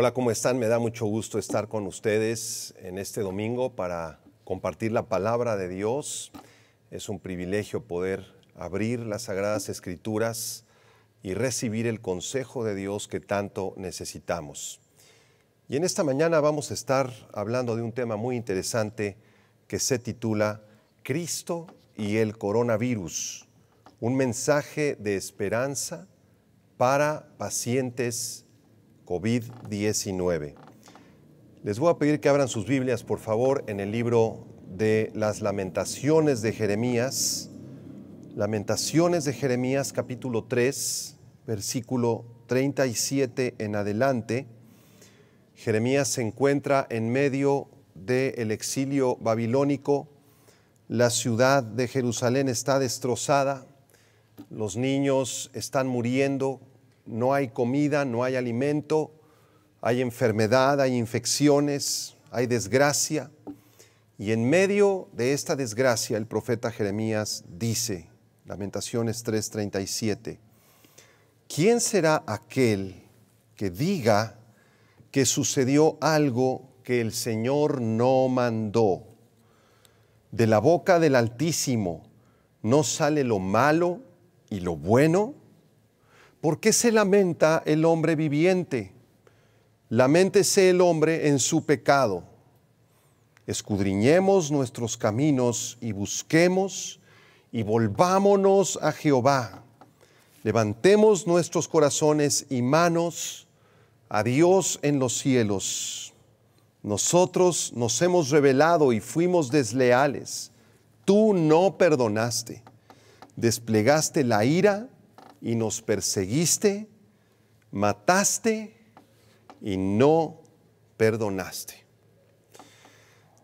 Hola, ¿cómo están? Me da mucho gusto estar con ustedes en este domingo para compartir la palabra de Dios. Es un privilegio poder abrir las Sagradas Escrituras y recibir el consejo de Dios que tanto necesitamos. Y en esta mañana vamos a estar hablando de un tema muy interesante que se titula Cristo y el coronavirus, un mensaje de esperanza para pacientes COVID-19. Les voy a pedir que abran sus Biblias, por favor, en el libro de las lamentaciones de Jeremías. Lamentaciones de Jeremías capítulo 3, versículo 37 en adelante. Jeremías se encuentra en medio del exilio babilónico. La ciudad de Jerusalén está destrozada. Los niños están muriendo no hay comida, no hay alimento, hay enfermedad, hay infecciones, hay desgracia. Y en medio de esta desgracia el profeta Jeremías dice, Lamentaciones 3:37, ¿quién será aquel que diga que sucedió algo que el Señor no mandó? De la boca del Altísimo no sale lo malo y lo bueno ¿Por qué se lamenta el hombre viviente? Lamentese el hombre en su pecado. Escudriñemos nuestros caminos y busquemos y volvámonos a Jehová. Levantemos nuestros corazones y manos a Dios en los cielos. Nosotros nos hemos revelado y fuimos desleales. Tú no perdonaste. Desplegaste la ira y nos perseguiste, mataste y no perdonaste.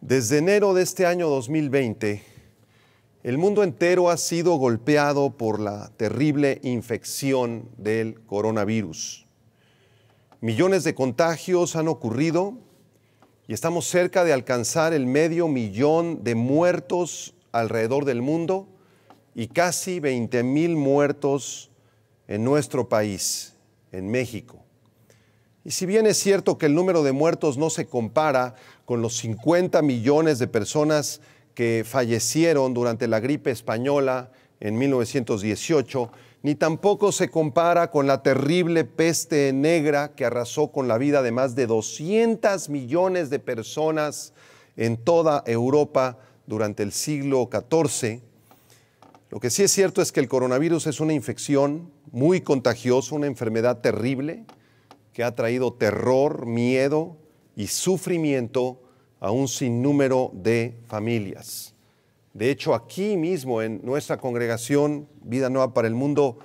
Desde enero de este año 2020, el mundo entero ha sido golpeado por la terrible infección del coronavirus. Millones de contagios han ocurrido y estamos cerca de alcanzar el medio millón de muertos alrededor del mundo y casi 20 mil muertos en nuestro país, en México. Y si bien es cierto que el número de muertos no se compara con los 50 millones de personas que fallecieron durante la gripe española en 1918, ni tampoco se compara con la terrible peste negra que arrasó con la vida de más de 200 millones de personas en toda Europa durante el siglo XIV. Lo que sí es cierto es que el coronavirus es una infección muy contagioso, una enfermedad terrible que ha traído terror, miedo y sufrimiento a un sinnúmero de familias. De hecho, aquí mismo en nuestra congregación Vida Nueva para el Mundo,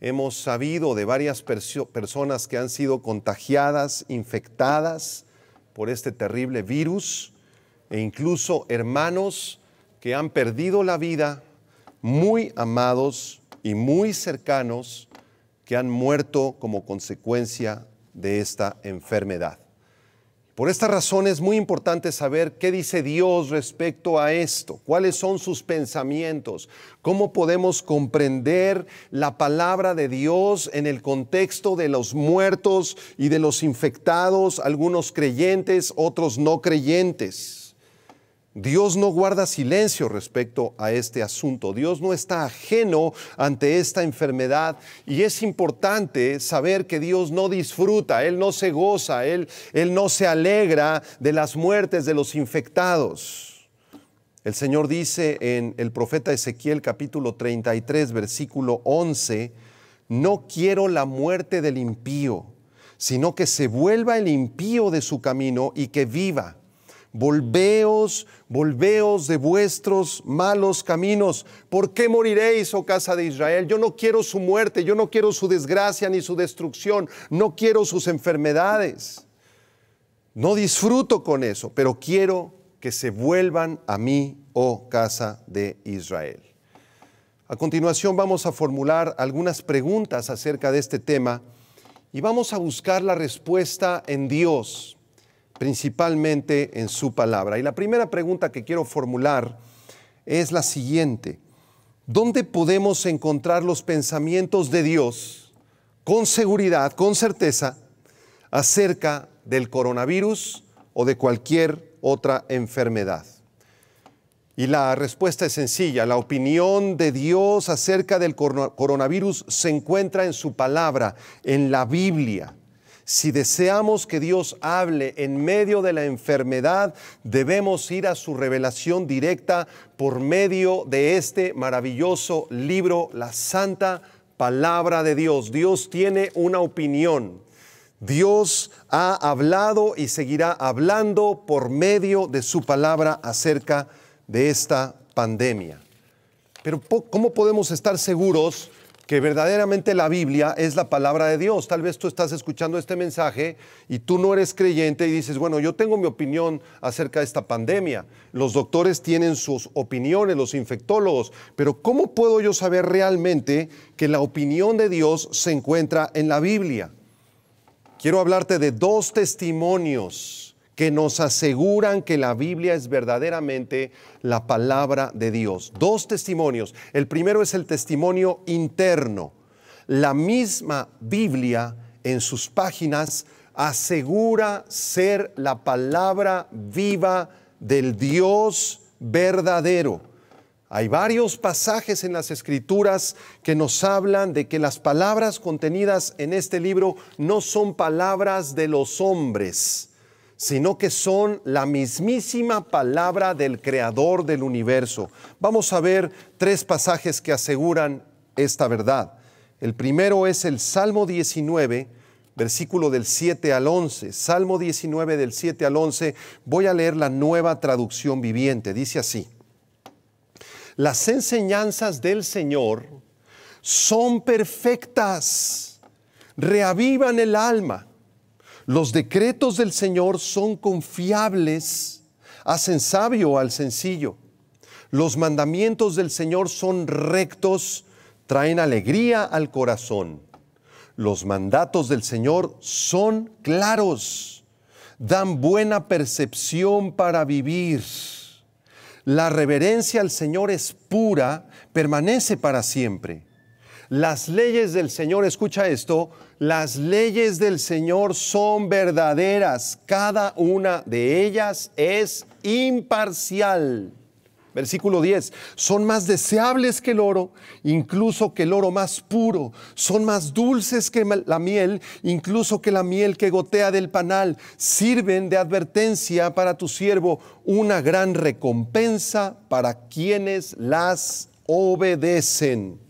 hemos sabido de varias personas que han sido contagiadas, infectadas por este terrible virus e incluso hermanos que han perdido la vida, muy amados y muy cercanos que han muerto como consecuencia de esta enfermedad. Por esta razón es muy importante saber qué dice Dios respecto a esto, cuáles son sus pensamientos, cómo podemos comprender la palabra de Dios en el contexto de los muertos y de los infectados, algunos creyentes, otros no creyentes. Dios no guarda silencio respecto a este asunto. Dios no está ajeno ante esta enfermedad y es importante saber que Dios no disfruta, Él no se goza, Él, Él no se alegra de las muertes de los infectados. El Señor dice en el profeta Ezequiel capítulo 33 versículo 11, no quiero la muerte del impío, sino que se vuelva el impío de su camino y que viva Volveos, volveos de vuestros malos caminos. ¿Por qué moriréis, oh casa de Israel? Yo no quiero su muerte, yo no quiero su desgracia ni su destrucción, no quiero sus enfermedades. No disfruto con eso, pero quiero que se vuelvan a mí, oh casa de Israel. A continuación vamos a formular algunas preguntas acerca de este tema y vamos a buscar la respuesta en Dios principalmente en su palabra. Y la primera pregunta que quiero formular es la siguiente. ¿Dónde podemos encontrar los pensamientos de Dios con seguridad, con certeza, acerca del coronavirus o de cualquier otra enfermedad? Y la respuesta es sencilla. La opinión de Dios acerca del coronavirus se encuentra en su palabra, en la Biblia. Si deseamos que Dios hable en medio de la enfermedad, debemos ir a su revelación directa por medio de este maravilloso libro, la Santa Palabra de Dios. Dios tiene una opinión. Dios ha hablado y seguirá hablando por medio de su palabra acerca de esta pandemia. Pero ¿cómo podemos estar seguros que verdaderamente la Biblia es la palabra de Dios. Tal vez tú estás escuchando este mensaje y tú no eres creyente y dices, bueno, yo tengo mi opinión acerca de esta pandemia. Los doctores tienen sus opiniones, los infectólogos, pero ¿cómo puedo yo saber realmente que la opinión de Dios se encuentra en la Biblia? Quiero hablarte de dos testimonios que nos aseguran que la Biblia es verdaderamente la palabra de Dios. Dos testimonios. El primero es el testimonio interno. La misma Biblia en sus páginas asegura ser la palabra viva del Dios verdadero. Hay varios pasajes en las escrituras que nos hablan de que las palabras contenidas en este libro no son palabras de los hombres, sino que son la mismísima palabra del creador del universo. Vamos a ver tres pasajes que aseguran esta verdad. El primero es el Salmo 19, versículo del 7 al 11. Salmo 19 del 7 al 11. Voy a leer la nueva traducción viviente. Dice así. Las enseñanzas del Señor son perfectas, reavivan el alma. Los decretos del Señor son confiables, hacen sabio al sencillo. Los mandamientos del Señor son rectos, traen alegría al corazón. Los mandatos del Señor son claros, dan buena percepción para vivir. La reverencia al Señor es pura, permanece para siempre. Las leyes del Señor, escucha esto, las leyes del Señor son verdaderas, cada una de ellas es imparcial. Versículo 10, son más deseables que el oro, incluso que el oro más puro, son más dulces que la miel, incluso que la miel que gotea del panal, sirven de advertencia para tu siervo, una gran recompensa para quienes las obedecen.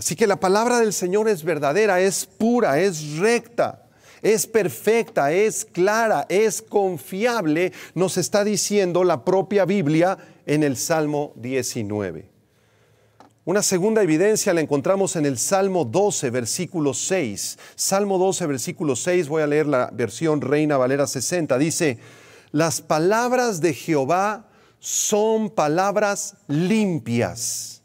Así que la palabra del Señor es verdadera, es pura, es recta, es perfecta, es clara, es confiable, nos está diciendo la propia Biblia en el Salmo 19. Una segunda evidencia la encontramos en el Salmo 12, versículo 6. Salmo 12, versículo 6, voy a leer la versión Reina Valera 60. Dice, las palabras de Jehová son palabras limpias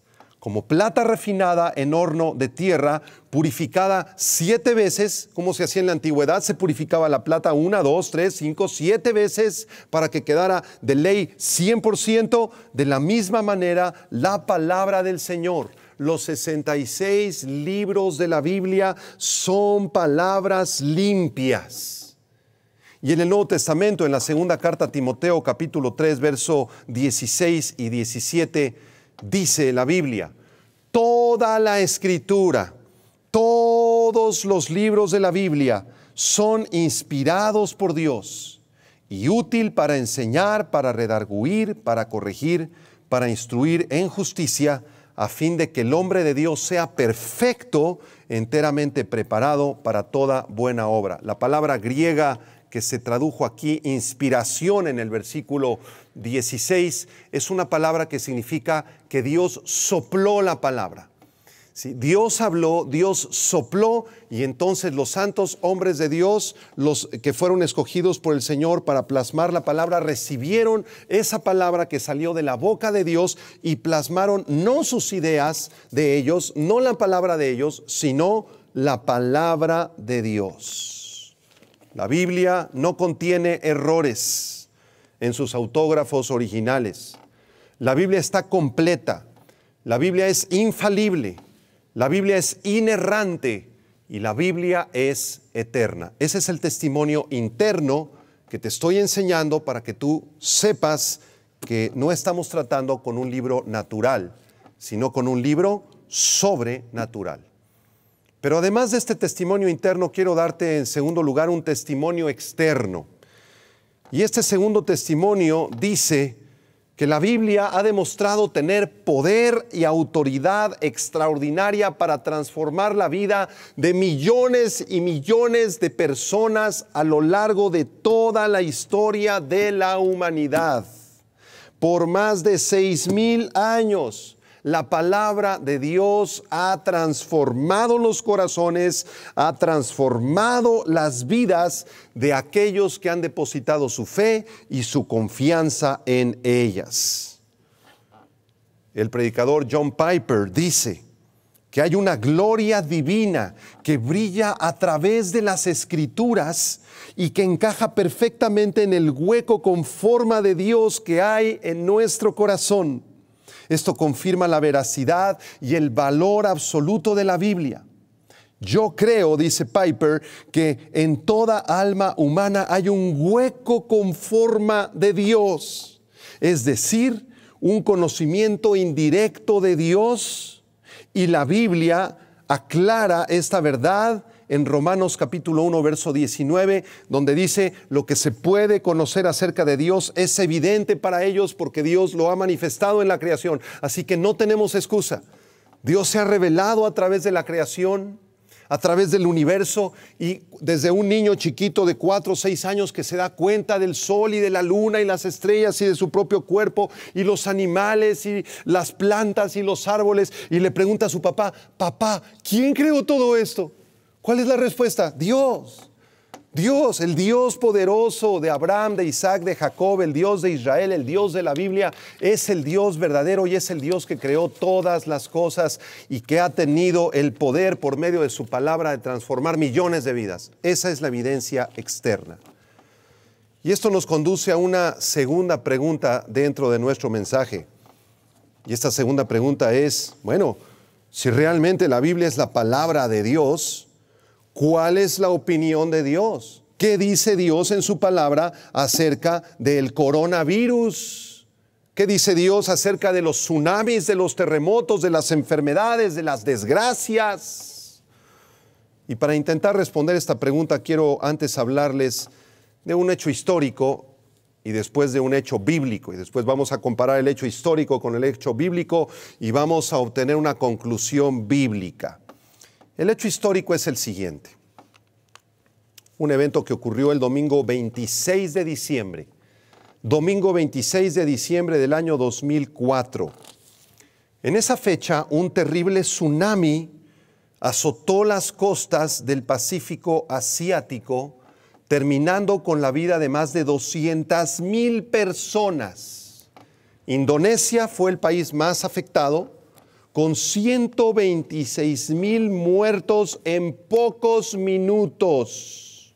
como plata refinada en horno de tierra, purificada siete veces, como se hacía en la antigüedad, se purificaba la plata una, dos, tres, cinco, siete veces para que quedara de ley 100%, de la misma manera la palabra del Señor los 66 libros de la Biblia son palabras limpias. Y en el Nuevo Testamento, en la segunda carta a Timoteo capítulo 3, verso 16 y 17, dice la Biblia, Toda la escritura, todos los libros de la Biblia son inspirados por Dios y útil para enseñar, para redarguir, para corregir, para instruir en justicia, a fin de que el hombre de Dios sea perfecto, enteramente preparado para toda buena obra. La palabra griega que se tradujo aquí, inspiración en el versículo 16 es una palabra que significa que Dios sopló la palabra. Dios habló, Dios sopló y entonces los santos hombres de Dios, los que fueron escogidos por el Señor para plasmar la palabra, recibieron esa palabra que salió de la boca de Dios y plasmaron no sus ideas de ellos, no la palabra de ellos, sino la palabra de Dios. La Biblia no contiene errores en sus autógrafos originales. La Biblia está completa, la Biblia es infalible, la Biblia es inerrante y la Biblia es eterna. Ese es el testimonio interno que te estoy enseñando para que tú sepas que no estamos tratando con un libro natural, sino con un libro sobrenatural. Pero además de este testimonio interno, quiero darte en segundo lugar un testimonio externo. Y este segundo testimonio dice que la Biblia ha demostrado tener poder y autoridad extraordinaria para transformar la vida de millones y millones de personas a lo largo de toda la historia de la humanidad. Por más de seis mil años, la palabra de Dios ha transformado los corazones, ha transformado las vidas de aquellos que han depositado su fe y su confianza en ellas. El predicador John Piper dice, que hay una gloria divina que brilla a través de las escrituras y que encaja perfectamente en el hueco con forma de Dios que hay en nuestro corazón. Esto confirma la veracidad y el valor absoluto de la Biblia. Yo creo, dice Piper, que en toda alma humana hay un hueco con forma de Dios, es decir, un conocimiento indirecto de Dios y la Biblia aclara esta verdad en Romanos capítulo 1, verso 19, donde dice, lo que se puede conocer acerca de Dios es evidente para ellos porque Dios lo ha manifestado en la creación. Así que no tenemos excusa. Dios se ha revelado a través de la creación, a través del universo y desde un niño chiquito de 4 o 6 años que se da cuenta del sol y de la luna y las estrellas y de su propio cuerpo y los animales y las plantas y los árboles y le pregunta a su papá, papá, ¿quién creó todo esto? ¿Cuál es la respuesta? Dios. Dios, el Dios poderoso de Abraham, de Isaac, de Jacob, el Dios de Israel, el Dios de la Biblia, es el Dios verdadero y es el Dios que creó todas las cosas y que ha tenido el poder por medio de su palabra de transformar millones de vidas. Esa es la evidencia externa. Y esto nos conduce a una segunda pregunta dentro de nuestro mensaje. Y esta segunda pregunta es, bueno, si realmente la Biblia es la palabra de Dios, ¿Cuál es la opinión de Dios? ¿Qué dice Dios en su palabra acerca del coronavirus? ¿Qué dice Dios acerca de los tsunamis, de los terremotos, de las enfermedades, de las desgracias? Y para intentar responder esta pregunta quiero antes hablarles de un hecho histórico y después de un hecho bíblico. Y después vamos a comparar el hecho histórico con el hecho bíblico y vamos a obtener una conclusión bíblica. El hecho histórico es el siguiente. Un evento que ocurrió el domingo 26 de diciembre. Domingo 26 de diciembre del año 2004. En esa fecha, un terrible tsunami azotó las costas del Pacífico Asiático, terminando con la vida de más de 200 mil personas. Indonesia fue el país más afectado con 126 mil muertos en pocos minutos.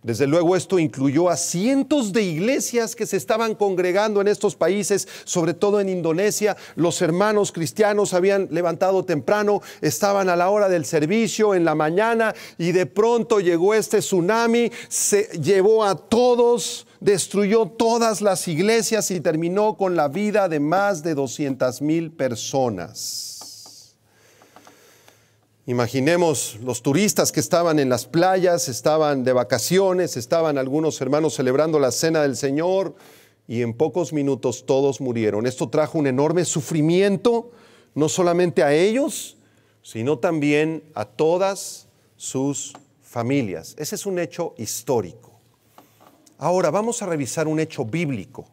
Desde luego esto incluyó a cientos de iglesias que se estaban congregando en estos países, sobre todo en Indonesia. Los hermanos cristianos habían levantado temprano, estaban a la hora del servicio, en la mañana, y de pronto llegó este tsunami, se llevó a todos, destruyó todas las iglesias y terminó con la vida de más de 200 mil personas. Imaginemos los turistas que estaban en las playas, estaban de vacaciones, estaban algunos hermanos celebrando la cena del Señor y en pocos minutos todos murieron. Esto trajo un enorme sufrimiento, no solamente a ellos, sino también a todas sus familias. Ese es un hecho histórico. Ahora vamos a revisar un hecho bíblico,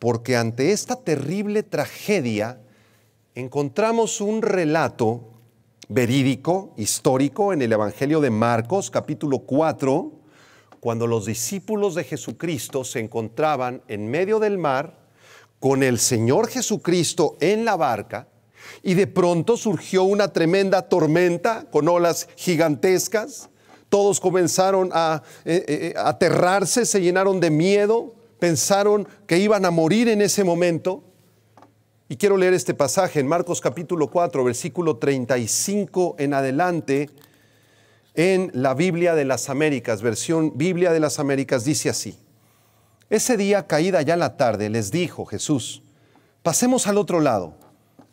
porque ante esta terrible tragedia encontramos un relato verídico, histórico, en el Evangelio de Marcos, capítulo 4, cuando los discípulos de Jesucristo se encontraban en medio del mar con el Señor Jesucristo en la barca y de pronto surgió una tremenda tormenta con olas gigantescas todos comenzaron eh, eh, eh, a aterrarse, se llenaron de miedo, pensaron que iban a morir en ese momento. Y quiero leer este pasaje en Marcos capítulo 4, versículo 35 en adelante, en la Biblia de las Américas, versión Biblia de las Américas, dice así. Ese día, caída ya la tarde, les dijo Jesús, pasemos al otro lado.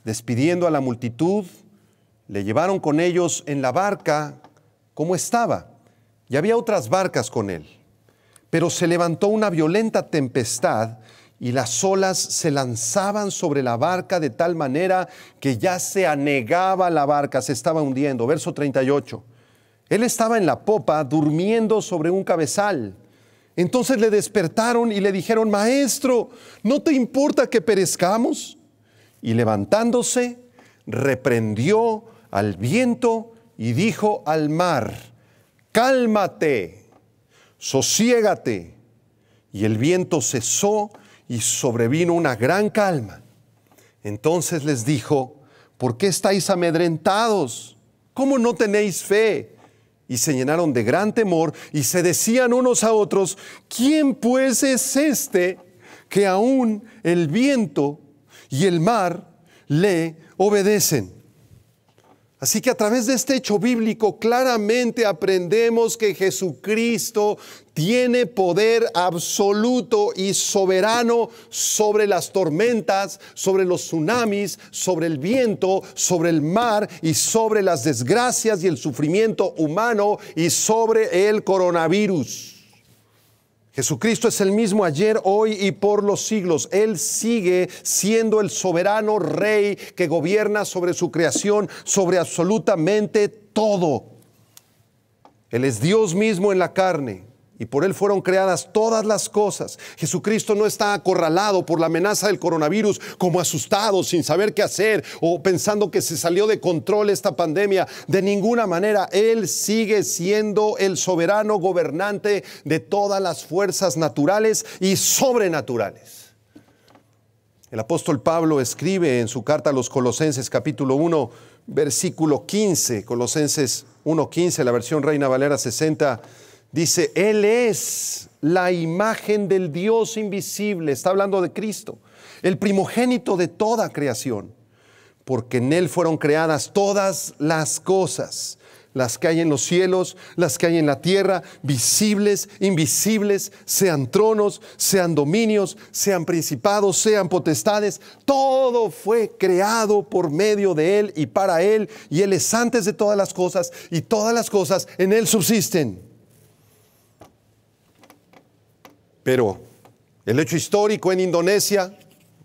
Despidiendo a la multitud, le llevaron con ellos en la barca como estaba, y había otras barcas con él. Pero se levantó una violenta tempestad y las olas se lanzaban sobre la barca de tal manera que ya se anegaba la barca, se estaba hundiendo. Verso 38. Él estaba en la popa durmiendo sobre un cabezal. Entonces le despertaron y le dijeron, Maestro, ¿no te importa que perezcamos? Y levantándose, reprendió al viento y dijo al mar, cálmate, sosiégate. Y el viento cesó y sobrevino una gran calma. Entonces les dijo, ¿por qué estáis amedrentados? ¿Cómo no tenéis fe? Y se llenaron de gran temor y se decían unos a otros, ¿quién pues es este que aún el viento y el mar le obedecen? Así que a través de este hecho bíblico claramente aprendemos que Jesucristo tiene poder absoluto y soberano sobre las tormentas, sobre los tsunamis, sobre el viento, sobre el mar y sobre las desgracias y el sufrimiento humano y sobre el coronavirus. Jesucristo es el mismo ayer, hoy y por los siglos. Él sigue siendo el soberano rey que gobierna sobre su creación, sobre absolutamente todo. Él es Dios mismo en la carne y por Él fueron creadas todas las cosas. Jesucristo no está acorralado por la amenaza del coronavirus como asustado, sin saber qué hacer o pensando que se salió de control esta pandemia. De ninguna manera, Él sigue siendo el soberano gobernante de todas las fuerzas naturales y sobrenaturales. El apóstol Pablo escribe en su carta a los Colosenses capítulo 1, versículo 15, Colosenses 15, la versión Reina Valera 60 Dice, Él es la imagen del Dios invisible, está hablando de Cristo, el primogénito de toda creación, porque en Él fueron creadas todas las cosas, las que hay en los cielos, las que hay en la tierra, visibles, invisibles, sean tronos, sean dominios, sean principados, sean potestades, todo fue creado por medio de Él y para Él, y Él es antes de todas las cosas, y todas las cosas en Él subsisten. Pero el hecho histórico en Indonesia,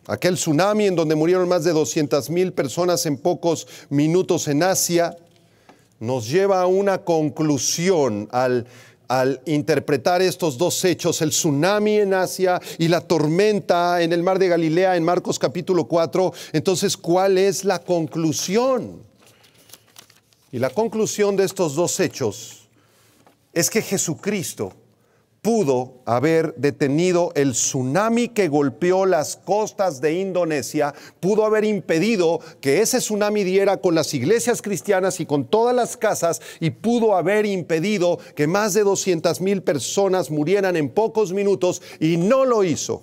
aquel tsunami en donde murieron más de 200 mil personas en pocos minutos en Asia, nos lleva a una conclusión al, al, interpretar estos dos hechos, el tsunami en Asia y la tormenta en el mar de Galilea en Marcos capítulo 4. Entonces, ¿cuál es la conclusión? Y la conclusión de estos dos hechos es que Jesucristo pudo haber detenido el tsunami que golpeó las costas de Indonesia, pudo haber impedido que ese tsunami diera con las iglesias cristianas y con todas las casas y pudo haber impedido que más de 200 mil personas murieran en pocos minutos y no lo hizo.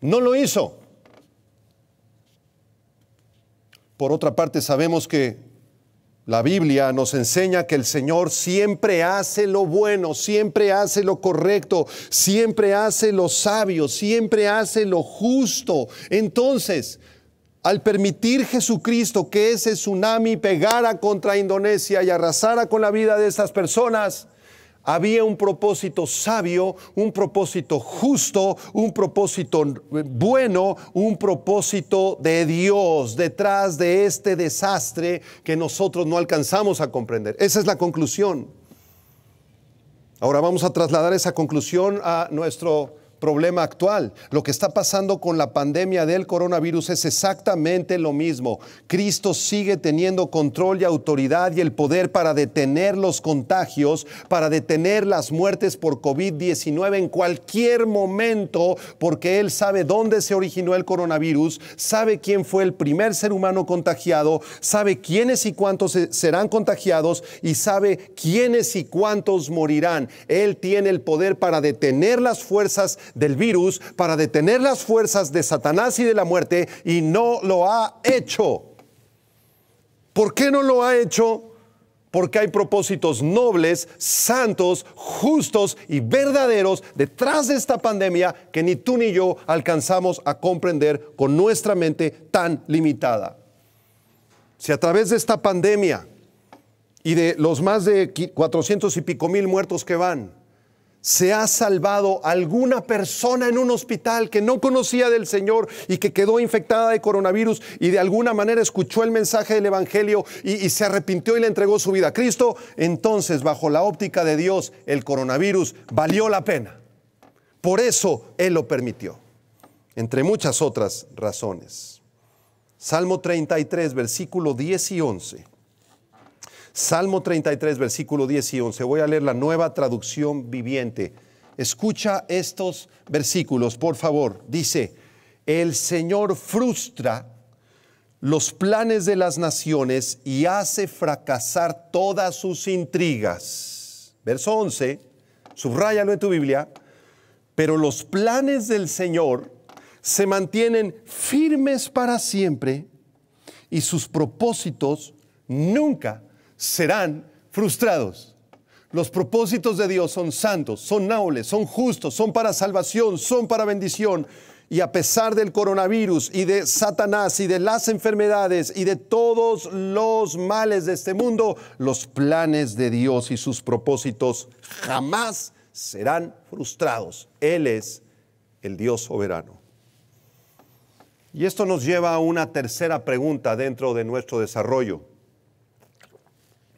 No lo hizo. Por otra parte, sabemos que la Biblia nos enseña que el Señor siempre hace lo bueno, siempre hace lo correcto, siempre hace lo sabio, siempre hace lo justo. Entonces, al permitir Jesucristo que ese tsunami pegara contra Indonesia y arrasara con la vida de estas personas, había un propósito sabio, un propósito justo, un propósito bueno, un propósito de Dios detrás de este desastre que nosotros no alcanzamos a comprender. Esa es la conclusión. Ahora vamos a trasladar esa conclusión a nuestro problema actual. Lo que está pasando con la pandemia del coronavirus es exactamente lo mismo. Cristo sigue teniendo control y autoridad y el poder para detener los contagios, para detener las muertes por COVID-19 en cualquier momento, porque Él sabe dónde se originó el coronavirus, sabe quién fue el primer ser humano contagiado, sabe quiénes y cuántos serán contagiados y sabe quiénes y cuántos morirán. Él tiene el poder para detener las fuerzas del virus para detener las fuerzas de Satanás y de la muerte y no lo ha hecho. ¿Por qué no lo ha hecho? Porque hay propósitos nobles, santos, justos y verdaderos detrás de esta pandemia que ni tú ni yo alcanzamos a comprender con nuestra mente tan limitada. Si a través de esta pandemia y de los más de 400 y pico mil muertos que van, se ha salvado alguna persona en un hospital que no conocía del Señor y que quedó infectada de coronavirus y de alguna manera escuchó el mensaje del Evangelio y, se arrepintió y le entregó su vida a Cristo, entonces bajo la óptica de Dios el coronavirus valió la pena. Por eso Él lo permitió, entre muchas otras razones. Salmo 33, versículo 10 y 11. Salmo 33, versículo 10 y 11. Voy a leer la nueva traducción viviente. Escucha estos versículos, por favor. Dice, el Señor frustra los planes de las naciones y hace fracasar todas sus intrigas. Verso 11, subrayalo en tu Biblia, pero los planes del Señor se mantienen firmes para siempre y sus propósitos nunca serán frustrados. Los propósitos de Dios son santos, son nobles, son justos, son para salvación, son para bendición. Y a pesar del coronavirus y de Satanás y de las enfermedades y de todos los males de este mundo, los planes de Dios y sus propósitos jamás serán frustrados. Él es el Dios soberano. Y esto nos lleva a una tercera pregunta dentro de nuestro desarrollo.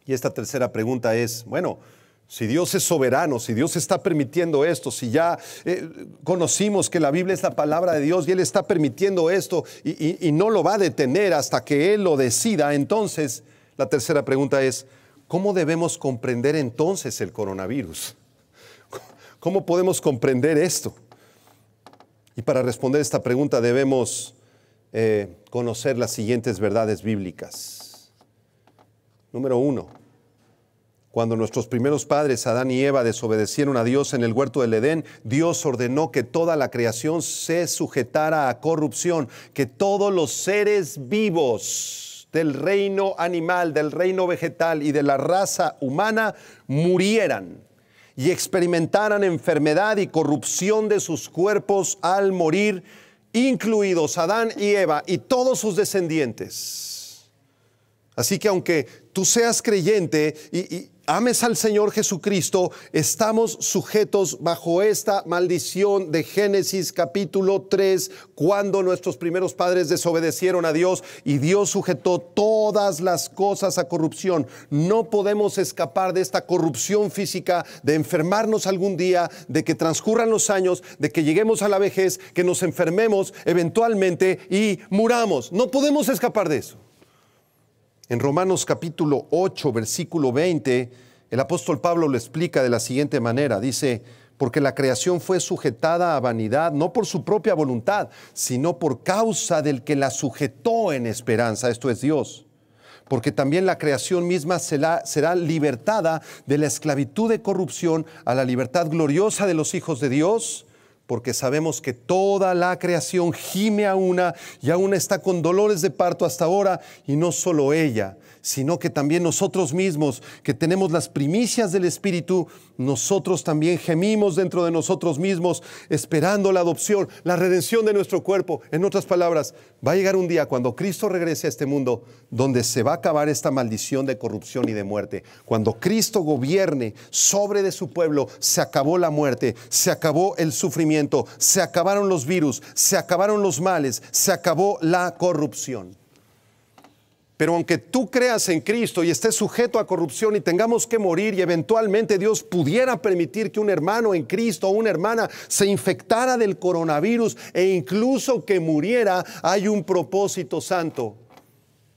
Y esta tercera pregunta es, bueno, si Dios es soberano, si Dios está permitiendo esto, si ya eh, conocimos que la Biblia es la palabra de Dios y Él está permitiendo esto y, no lo va a detener hasta que Él lo decida, entonces la tercera pregunta es, ¿cómo debemos comprender entonces el coronavirus? ¿Cómo podemos comprender esto? Y para responder esta pregunta debemos eh, conocer las siguientes verdades bíblicas. Número uno, cuando nuestros primeros padres, Adán y Eva, desobedecieron a Dios en el huerto del Edén, Dios ordenó que toda la creación se sujetara a corrupción, que todos los seres vivos del reino animal, del reino vegetal y de la raza humana murieran y experimentaran enfermedad y corrupción de sus cuerpos al morir, incluidos Adán y Eva y todos sus descendientes. Así que aunque tú seas creyente y, ames al Señor Jesucristo, estamos sujetos bajo esta maldición de Génesis capítulo 3, cuando nuestros primeros padres desobedecieron a Dios y Dios sujetó todas las cosas a corrupción. No podemos escapar de esta corrupción física, de enfermarnos algún día, de que transcurran los años, de que lleguemos a la vejez, que nos enfermemos eventualmente y muramos. No podemos escapar de eso. En Romanos capítulo 8, versículo 20, el apóstol Pablo lo explica de la siguiente manera. Dice, porque la creación fue sujetada a vanidad, no por su propia voluntad, sino por causa del que la sujetó en esperanza, esto es Dios. Porque también la creación misma será, será libertada de la esclavitud de corrupción a la libertad gloriosa de los hijos de Dios porque sabemos que toda la creación gime a una y a una está con dolores de parto hasta ahora, y no solo ella, sino que también nosotros mismos, que tenemos las primicias del Espíritu, nosotros también gemimos dentro de nosotros mismos, esperando la adopción, la redención de nuestro cuerpo. En otras palabras, va a llegar un día cuando Cristo regrese a este mundo, donde se va a acabar esta maldición de corrupción y de muerte. Cuando Cristo gobierne sobre de su pueblo, se acabó la muerte, se acabó el sufrimiento, se acabaron los virus, se acabaron los males, se acabó la corrupción. Pero aunque tú creas en Cristo y estés sujeto a corrupción y tengamos que morir y eventualmente Dios pudiera permitir que un hermano en Cristo o una hermana se infectara del coronavirus e incluso que muriera, hay un propósito santo.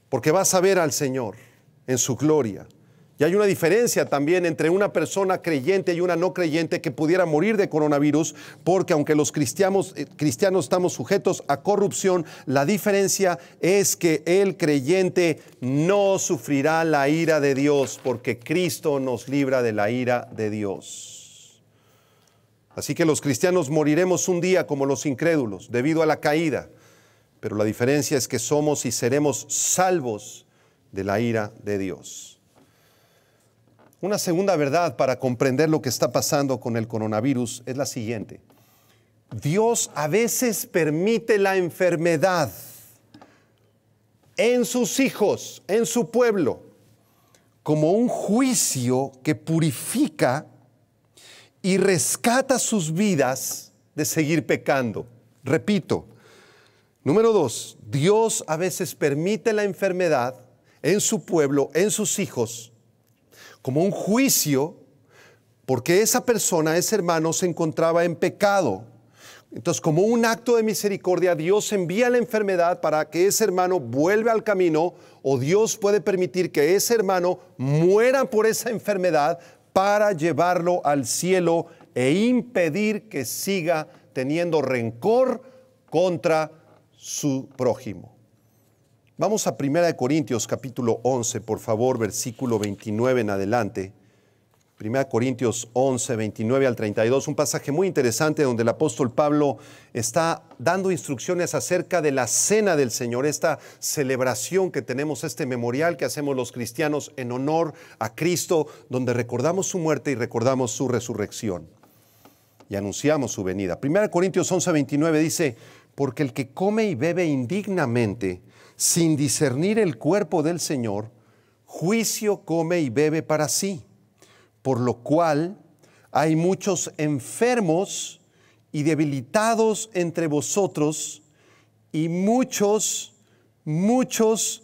Porque vas a ver al Señor en su gloria. Y hay una diferencia también entre una persona creyente y una no creyente que pudiera morir de coronavirus, porque aunque los eh, cristianos, estamos sujetos a corrupción, la diferencia es que el creyente no sufrirá la ira de Dios, porque Cristo nos libra de la ira de Dios. Así que los cristianos moriremos un día como los incrédulos, debido a la caída, pero la diferencia es que somos y seremos salvos de la ira de Dios. Una segunda verdad para comprender lo que está pasando con el coronavirus es la siguiente. Dios a veces permite la enfermedad en sus hijos, en su pueblo, como un juicio que purifica y rescata sus vidas de seguir pecando. Repito, número dos, Dios a veces permite la enfermedad en su pueblo, en sus hijos, como un juicio, porque esa persona, ese hermano, se encontraba en pecado. Entonces, como un acto de misericordia, Dios envía la enfermedad para que ese hermano vuelva al camino o Dios puede permitir que ese hermano muera por esa enfermedad para llevarlo al cielo e impedir que siga teniendo rencor contra su prójimo. Vamos a 1 Corintios capítulo 11, por favor, versículo 29 en adelante. 1 Corintios 11, 29 al 32, un pasaje muy interesante donde el apóstol Pablo está dando instrucciones acerca de la cena del Señor, esta celebración que tenemos, este memorial que hacemos los cristianos en honor a Cristo, donde recordamos su muerte y recordamos su resurrección y anunciamos su venida. 1 Corintios 11, 29 dice, porque el que come y bebe indignamente, sin discernir el cuerpo del Señor, juicio come y bebe para sí, por lo cual hay muchos enfermos y debilitados entre vosotros, y muchos, muchos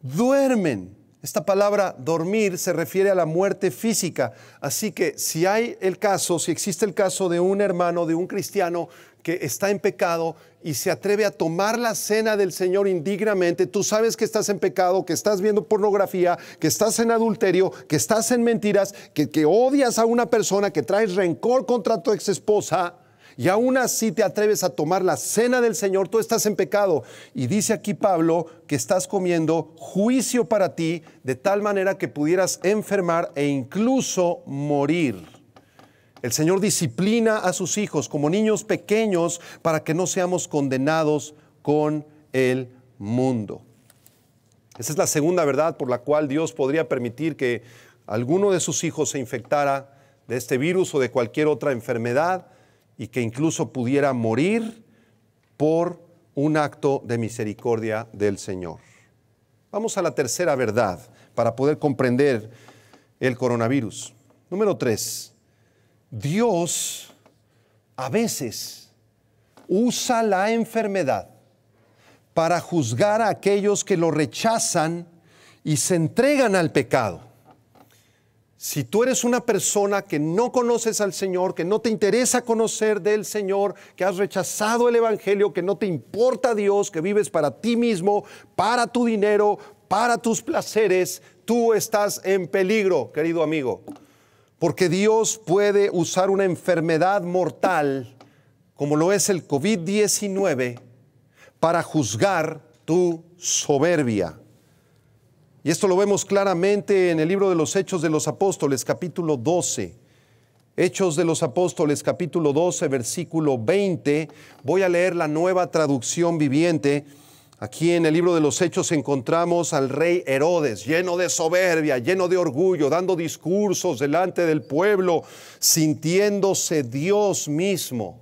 duermen. Esta palabra dormir se refiere a la muerte física. Así que si hay el caso, si existe el caso de un hermano, de un cristiano que está en pecado y se atreve a tomar la cena del Señor indignamente, tú sabes que estás en pecado, que estás viendo pornografía, que estás en adulterio, que estás en mentiras, que, que odias a una persona, que traes rencor contra tu ex esposa, y aún así te atreves a tomar la cena del Señor, tú estás en pecado. Y dice aquí Pablo que estás comiendo juicio para ti, de tal manera que pudieras enfermar e incluso morir. El Señor disciplina a sus hijos como niños pequeños para que no seamos condenados con el mundo. Esa es la segunda verdad por la cual Dios podría permitir que alguno de sus hijos se infectara de este virus o de cualquier otra enfermedad y que incluso pudiera morir por un acto de misericordia del Señor. Vamos a la tercera verdad para poder comprender el coronavirus. Número tres, Dios a veces usa la enfermedad para juzgar a aquellos que lo rechazan y se entregan al pecado. Si tú eres una persona que no conoces al Señor, que no te interesa conocer del Señor, que has rechazado el Evangelio, que no te importa Dios, que vives para ti mismo, para tu dinero, para tus placeres, tú estás en peligro, querido amigo porque Dios puede usar una enfermedad mortal como lo es el COVID-19 para juzgar tu soberbia. Y esto lo vemos claramente en el libro de los Hechos de los Apóstoles, capítulo 12. Hechos de los Apóstoles, capítulo 12, versículo 20. Voy a leer la nueva traducción viviente Aquí en el libro de los Hechos encontramos al rey Herodes, lleno de soberbia, lleno de orgullo, dando discursos delante del pueblo, sintiéndose Dios mismo.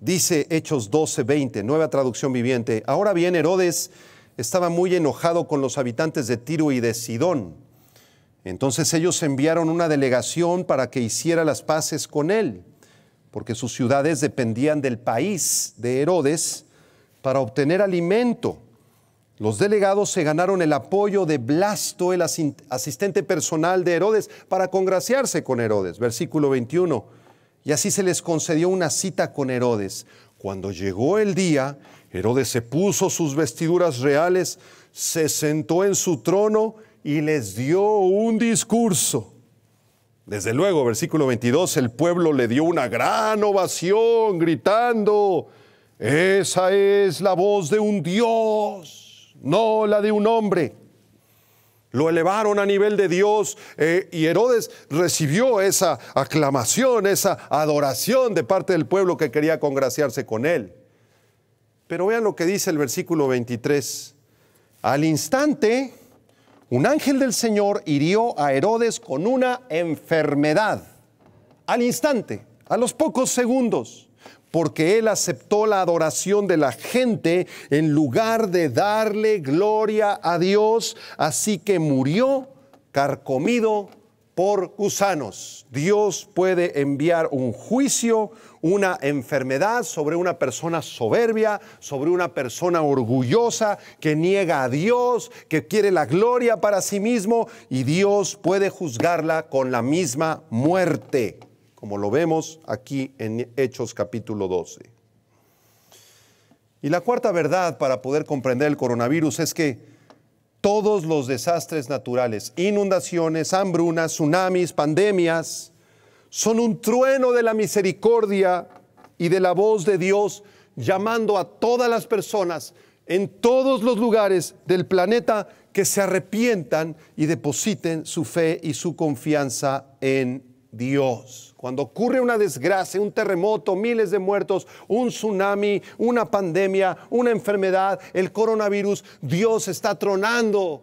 Dice Hechos 12, 20, nueva traducción viviente. Ahora bien, Herodes estaba muy enojado con los habitantes de Tiro y de Sidón. Entonces ellos enviaron una delegación para que hiciera las paces con él, porque sus ciudades dependían del país de Herodes para obtener alimento. Los delegados se ganaron el apoyo de Blasto, el asistente personal de Herodes, para congraciarse con Herodes. Versículo 21. Y así se les concedió una cita con Herodes. Cuando llegó el día, Herodes se puso sus vestiduras reales, se sentó en su trono y les dio un discurso. Desde luego, versículo 22, el pueblo le dio una gran ovación gritando, esa es la voz de un Dios, no la de un hombre. Lo elevaron a nivel de Dios eh, y Herodes recibió esa aclamación, esa adoración de parte del pueblo que quería congraciarse con él. Pero vean lo que dice el versículo 23. Al instante, un ángel del Señor hirió a Herodes con una enfermedad. Al instante, a los pocos segundos porque él aceptó la adoración de la gente en lugar de darle gloria a Dios, así que murió carcomido por gusanos. Dios puede enviar un juicio, una enfermedad sobre una persona soberbia, sobre una persona orgullosa que niega a Dios, que quiere la gloria para sí mismo, y Dios puede juzgarla con la misma muerte como lo vemos aquí en Hechos capítulo 12. Y la cuarta verdad para poder comprender el coronavirus es que todos los desastres naturales, inundaciones, hambrunas, tsunamis, pandemias, son un trueno de la misericordia y de la voz de Dios llamando a todas las personas en todos los lugares del planeta que se arrepientan y depositen su fe y su confianza en Dios. Cuando ocurre una desgracia, un terremoto, miles de muertos, un tsunami, una pandemia, una enfermedad, el coronavirus, Dios está tronando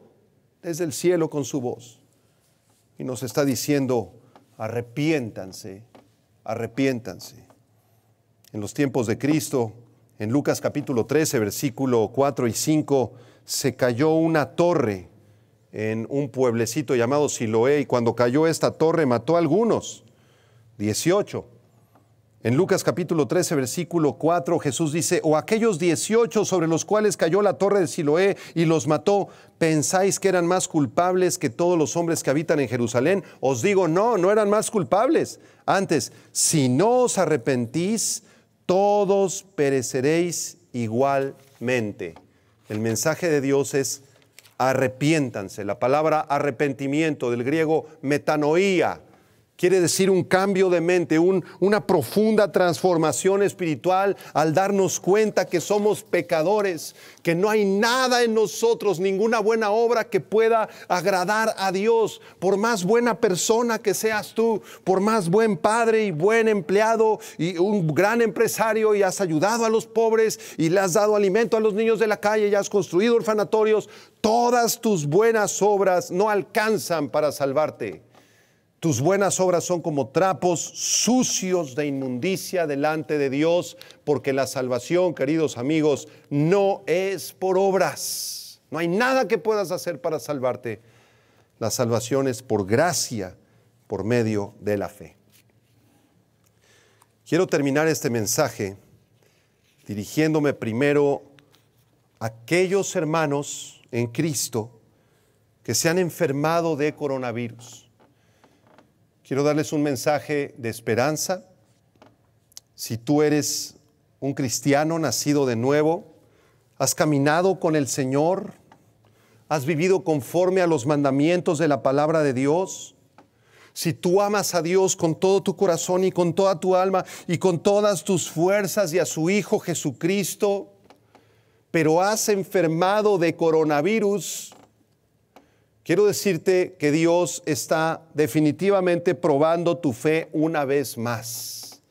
desde el cielo con su voz y nos está diciendo, arrepiéntanse, arrepiéntanse. En los tiempos de Cristo, en Lucas capítulo 13, versículo 4 y 5, se cayó una torre en un pueblecito llamado Siloé y cuando cayó esta torre mató a algunos. 18. En Lucas capítulo 13, versículo 4, Jesús dice, o aquellos 18 sobre los cuales cayó la torre de Siloé y los mató, ¿pensáis que eran más culpables que todos los hombres que habitan en Jerusalén? Os digo, no, no eran más culpables. Antes, si no os arrepentís, todos pereceréis igualmente. El mensaje de Dios es arrepiéntanse. La palabra arrepentimiento del griego metanoía Quiere decir un cambio de mente, una profunda transformación espiritual al darnos cuenta que somos pecadores, que no hay nada en nosotros, ninguna buena obra que pueda agradar a Dios. Por más buena persona que seas tú, por más buen padre y buen empleado y un gran empresario y has ayudado a los pobres y le has dado alimento a los niños de la calle y has construido orfanatorios, todas tus buenas obras no alcanzan para salvarte. Tus buenas obras son como trapos sucios de inmundicia delante de Dios, porque la salvación, queridos amigos, no es por obras. No hay nada que puedas hacer para salvarte. La salvación es por gracia, por medio de la fe. Quiero terminar este mensaje dirigiéndome primero a aquellos hermanos en Cristo que se han enfermado de coronavirus. Quiero darles un mensaje de esperanza. Si tú eres un cristiano nacido de nuevo, has caminado con el Señor, has vivido conforme a los mandamientos de la palabra de Dios, si tú amas a Dios con todo tu corazón y con toda tu alma y con todas tus fuerzas y a su Hijo Jesucristo, pero has enfermado de coronavirus, Quiero decirte que Dios está definitivamente probando tu fe una vez más,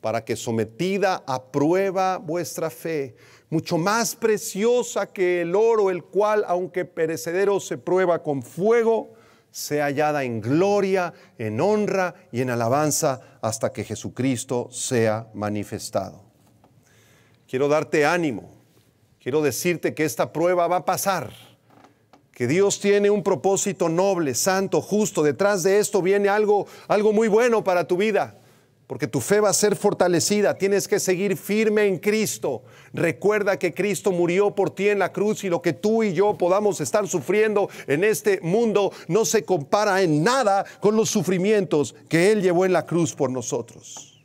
para que sometida a prueba vuestra fe, mucho más preciosa que el oro, el cual, aunque perecedero, se prueba con fuego, sea hallada en gloria, en honra y en alabanza hasta que Jesucristo sea manifestado. Quiero darte ánimo, quiero decirte que esta prueba va a pasar que Dios tiene un propósito noble, santo, justo. Detrás de esto viene algo, algo muy bueno para tu vida, porque tu fe va a ser fortalecida. Tienes que seguir firme en Cristo. Recuerda que Cristo murió por ti en la cruz y lo que tú y yo podamos estar sufriendo en este mundo no se compara en nada con los sufrimientos que Él llevó en la cruz por nosotros.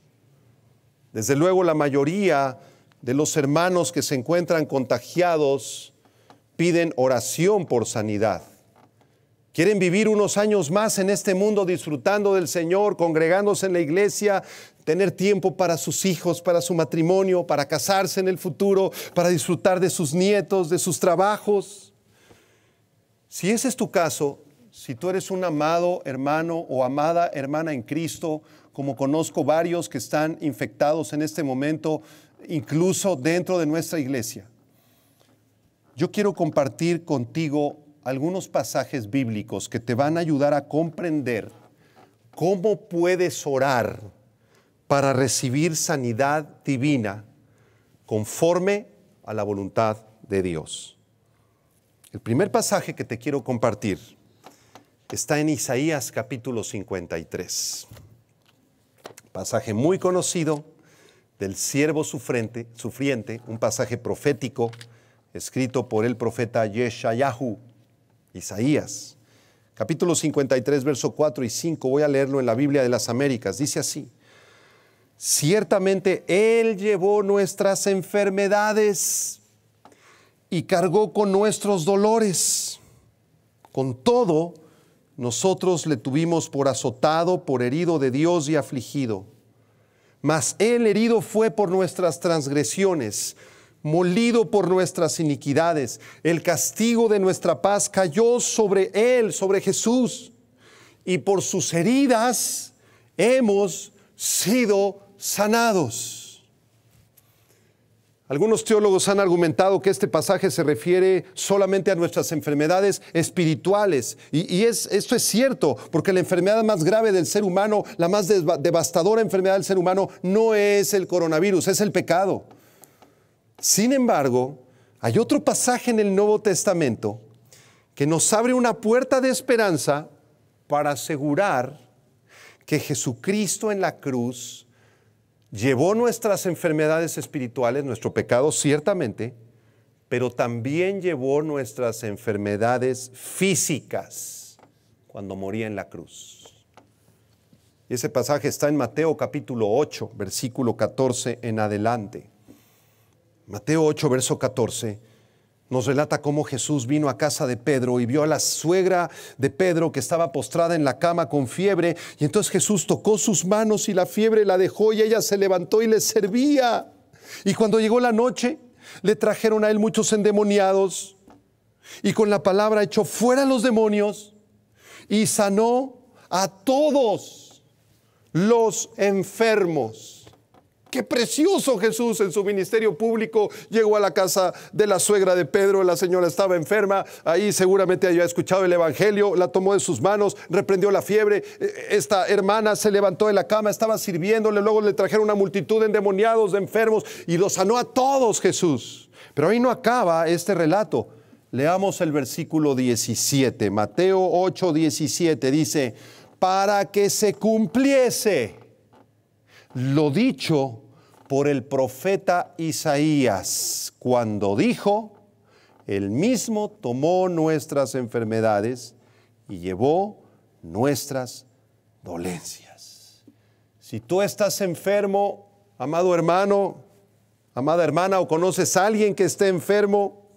Desde luego la mayoría de los hermanos que se encuentran contagiados, piden oración por sanidad. Quieren vivir unos años más en este mundo disfrutando del Señor, congregándose en la iglesia, tener tiempo para sus hijos, para su matrimonio, para casarse en el futuro, para disfrutar de sus nietos, de sus trabajos. Si ese es tu caso, si tú eres un amado hermano o amada hermana en Cristo, como conozco varios que están infectados en este momento, incluso dentro de nuestra iglesia, yo quiero compartir contigo algunos pasajes bíblicos que te van a ayudar a comprender cómo puedes orar para recibir sanidad divina conforme a la voluntad de Dios. El primer pasaje que te quiero compartir está en Isaías capítulo 53. Pasaje muy conocido del siervo sufriente, sufriente un pasaje profético escrito por el profeta Yeshayahu, Isaías, capítulo 53, verso 4 y 5. Voy a leerlo en la Biblia de las Américas. Dice así: Ciertamente Él llevó nuestras enfermedades y cargó con nuestros dolores. Con todo, nosotros le tuvimos por azotado, por herido de Dios y afligido. Mas Él herido fue por nuestras transgresiones molido por nuestras iniquidades. El castigo de nuestra paz cayó sobre Él, sobre Jesús, y por sus heridas hemos sido sanados. Algunos teólogos han argumentado que este pasaje se refiere solamente a nuestras enfermedades espirituales. Y, esto es cierto, porque la enfermedad más grave del ser humano, la más devastadora enfermedad del ser humano, no es el coronavirus, es el pecado. Sin embargo, hay otro pasaje en el Nuevo Testamento que nos abre una puerta de esperanza para asegurar que Jesucristo en la cruz llevó nuestras enfermedades espirituales, nuestro pecado ciertamente, pero también llevó nuestras enfermedades físicas cuando moría en la cruz. Ese pasaje está en Mateo capítulo 8, versículo 14 en adelante. Mateo 8, verso 14, nos relata cómo Jesús vino a casa de Pedro y vio a la suegra de Pedro que estaba postrada en la cama con fiebre, y entonces Jesús tocó sus manos y la fiebre la dejó y ella se levantó y le servía. Y cuando llegó la noche, le trajeron a él muchos endemoniados y con la palabra echó fuera los demonios y sanó a todos los enfermos. Qué precioso Jesús en su ministerio público llegó a la casa de la suegra de Pedro, la señora estaba enferma, ahí seguramente había escuchado el Evangelio, la tomó de sus manos, reprendió la fiebre, eh, esta hermana se levantó de la cama, estaba sirviéndole, luego le trajeron una multitud de endemoniados, de enfermos, y los sanó a todos Jesús. Pero ahí no acaba este relato. Leamos el versículo 17, Mateo 8, 17, dice, para que se cumpliese lo dicho por el profeta Isaías, cuando dijo, el mismo tomó nuestras enfermedades y llevó nuestras dolencias. Si tú estás enfermo, amado hermano, amada hermana, o conoces a alguien que esté enfermo,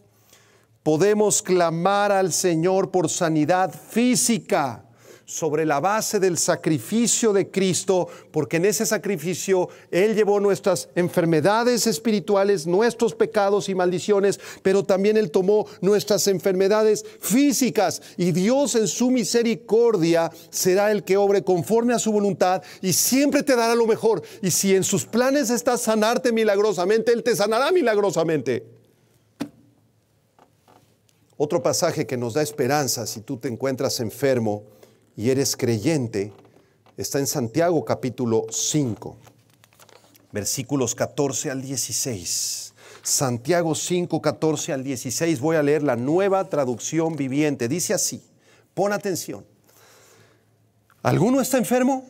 podemos clamar al Señor por sanidad física sobre la base del sacrificio de Cristo, porque en ese sacrificio Él llevó nuestras enfermedades espirituales, nuestros pecados y maldiciones, pero también Él tomó nuestras enfermedades físicas y Dios en su misericordia será el que obre conforme a su voluntad y siempre te dará lo mejor. Y si en sus planes está sanarte milagrosamente, Él te sanará milagrosamente. Otro pasaje que nos da esperanza si tú te encuentras enfermo y eres creyente, está en Santiago capítulo 5, versículos 14 al 16. Santiago 5, 14 al 16, voy a leer la nueva traducción viviente. Dice así, pon atención. ¿Alguno está enfermo?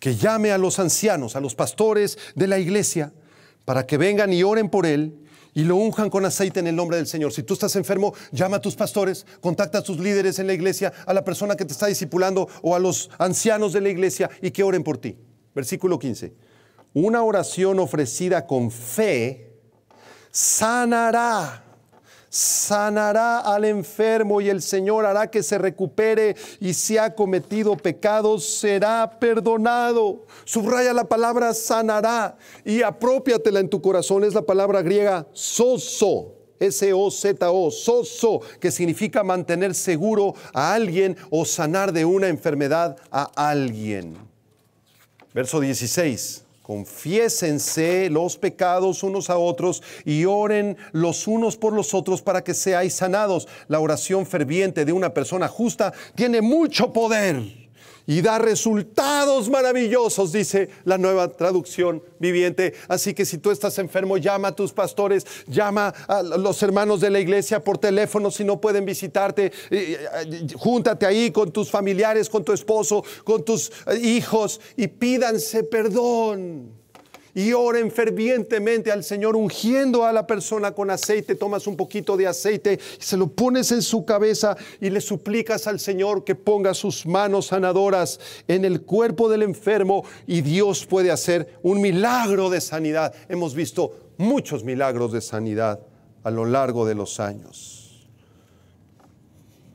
Que llame a los ancianos, a los pastores de la iglesia, para que vengan y oren por él y lo unjan con aceite en el nombre del Señor. Si tú estás enfermo, llama a tus pastores, contacta a tus líderes en la iglesia, a la persona que te está discipulando o a los ancianos de la iglesia y que oren por ti. Versículo 15. Una oración ofrecida con fe sanará sanará al enfermo y el Señor hará que se recupere y si ha cometido pecados será perdonado. Subraya la palabra sanará y apropiatela en tu corazón. Es la palabra griega soso. S-O-Z-O, soso, que significa mantener seguro a alguien o sanar de una enfermedad a alguien. Verso 16. Confiésense los pecados unos a otros y oren los unos por los otros para que seáis sanados. La oración ferviente de una persona justa tiene mucho poder y da resultados maravillosos, dice la nueva traducción viviente. Así que si tú estás enfermo, llama a tus pastores, llama a los hermanos de la iglesia por teléfono si no pueden visitarte, eh, eh, júntate ahí con tus familiares, con tu esposo, con tus eh, hijos y pídanse perdón y oren fervientemente al Señor ungiendo a la persona con aceite. Tomas un poquito de aceite y se lo pones en su cabeza y le suplicas al Señor que ponga sus manos sanadoras en el cuerpo del enfermo y Dios puede hacer un milagro de sanidad. Hemos visto muchos milagros de sanidad a lo largo de los años.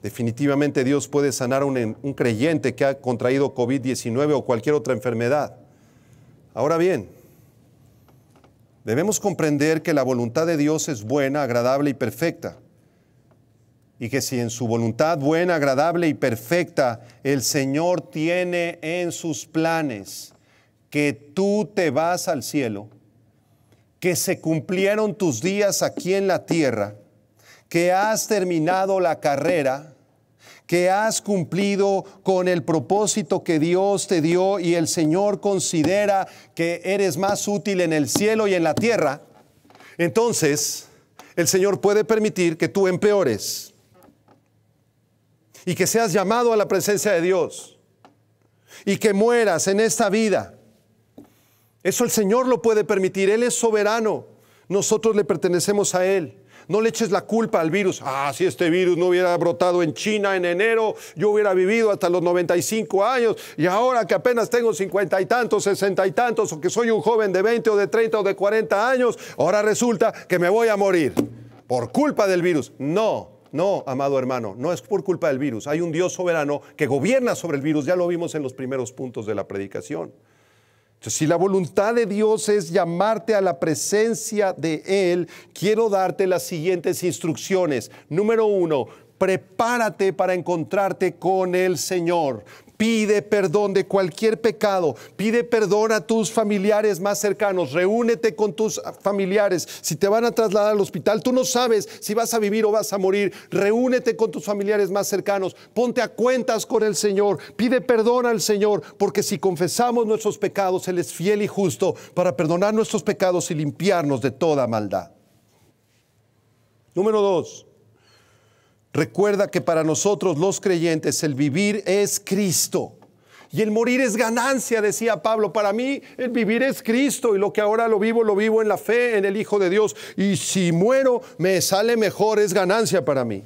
Definitivamente Dios puede sanar a un, creyente que ha contraído COVID-19 o cualquier otra enfermedad. Ahora bien, Debemos comprender que la voluntad de Dios es buena, agradable y perfecta. Y que si en su voluntad buena, agradable y perfecta, el Señor tiene en sus planes que tú te vas al cielo, que se cumplieron tus días aquí en la tierra, que has terminado la carrera, que has cumplido con el propósito que Dios te dio y el Señor considera que eres más útil en el cielo y en la tierra, entonces el Señor puede permitir que tú empeores y que seas llamado a la presencia de Dios y que mueras en esta vida. Eso el Señor lo puede permitir, Él es soberano, nosotros le pertenecemos a Él. No le eches la culpa al virus. Ah, si este virus no hubiera brotado en China en enero, yo hubiera vivido hasta los 95 años y ahora que apenas tengo 50 y tantos, 60 y tantos, o que soy un joven de 20 o de 30 o de 40 años, ahora resulta que me voy a morir por culpa del virus. No, no, amado hermano, no es por culpa del virus. Hay un Dios soberano que gobierna sobre el virus. Ya lo vimos en los primeros puntos de la predicación si la voluntad de Dios es llamarte a la presencia de Él, quiero darte las siguientes instrucciones. Número uno, prepárate para encontrarte con el Señor pide perdón de cualquier pecado, pide perdón a tus familiares más cercanos, reúnete con tus familiares, si te van a trasladar al hospital, tú no sabes si vas a vivir o vas a morir, reúnete con tus familiares más cercanos, ponte a cuentas con el Señor, pide perdón al Señor, porque si confesamos nuestros pecados, Él es fiel y justo para perdonar nuestros pecados y limpiarnos de toda maldad. Número dos, Recuerda que para nosotros los creyentes el vivir es Cristo. Y el morir es ganancia, decía Pablo. Para mí el vivir es Cristo y lo que ahora lo vivo, lo vivo en la fe, en el Hijo de Dios. Y si muero, me sale mejor, es ganancia para mí.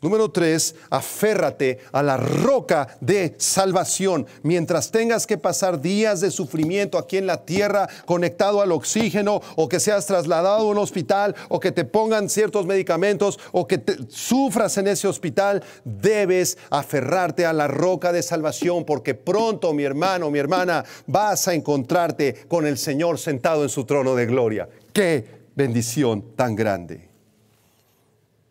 Número tres, aférrate a la roca de salvación. Mientras tengas que pasar días de sufrimiento aquí en la tierra, conectado al oxígeno, o que seas trasladado a un hospital, o que te pongan ciertos medicamentos, o que sufras en ese hospital, debes aferrarte a la roca de salvación, porque pronto, mi hermano, mi hermana, vas a encontrarte con el Señor sentado en su trono de gloria. ¡Qué bendición tan grande!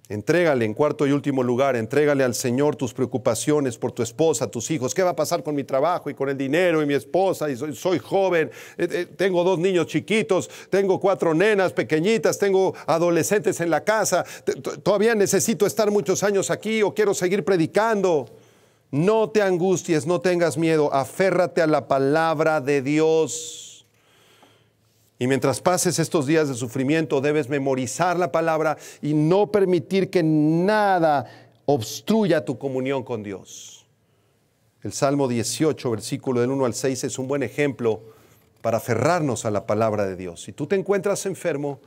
Entrégale en cuarto y último lugar, entrégale al Señor tus preocupaciones por tu esposa, tus hijos. ¿Qué va a pasar con mi trabajo y con el dinero y mi esposa? Y soy, joven, eh, eh, tengo dos niños chiquitos, tengo cuatro nenas pequeñitas, tengo adolescentes en la casa. Todavía necesito estar muchos años aquí o quiero seguir predicando. No te angusties, no tengas miedo, aférrate a la palabra de Dios. Y mientras pases estos días de sufrimiento, debes memorizar la palabra y no permitir que nada obstruya tu comunión con Dios. El Salmo 18, versículo del 1 al 6, es un buen ejemplo para aferrarnos a la palabra de Dios. Si tú te encuentras enfermo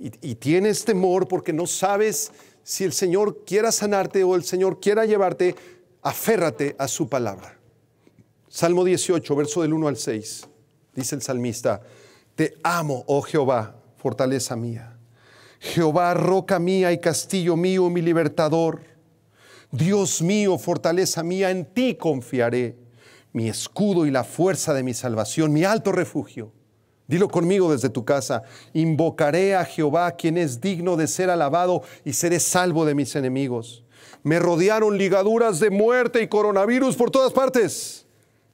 y, tienes temor porque no sabes si el Señor quiera sanarte o el Señor quiera llevarte, aférrate a su palabra. Salmo 18, verso del 1 al 6, dice el salmista, te amo, oh Jehová, fortaleza mía. Jehová, roca mía y castillo mío, mi libertador. Dios mío, fortaleza mía, en ti confiaré, mi escudo y la fuerza de mi salvación, mi alto refugio. Dilo conmigo desde tu casa, invocaré a Jehová, quien es digno de ser alabado, y seré salvo de mis enemigos. Me rodearon ligaduras de muerte y coronavirus por todas partes.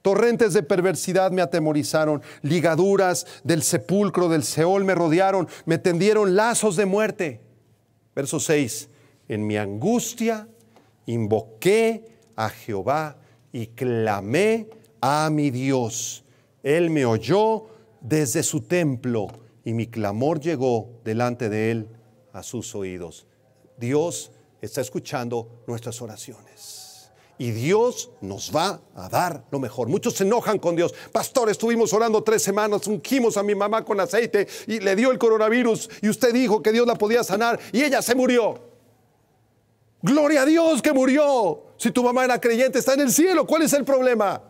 Torrentes de perversidad me atemorizaron, ligaduras del sepulcro del Seol me rodearon, me tendieron lazos de muerte. Verso 6. En mi angustia invoqué a Jehová y clamé a mi Dios. Él me oyó desde su templo y mi clamor llegó delante de él a sus oídos. Dios está escuchando nuestras oraciones y Dios nos va a dar lo mejor. Muchos se enojan con Dios. Pastor, estuvimos orando tres semanas, ungimos a mi mamá con aceite y le dio el coronavirus y usted dijo que Dios la podía sanar y ella se murió. Gloria a Dios que murió. Si tu mamá era creyente, está en el cielo. ¿Cuál es el problema?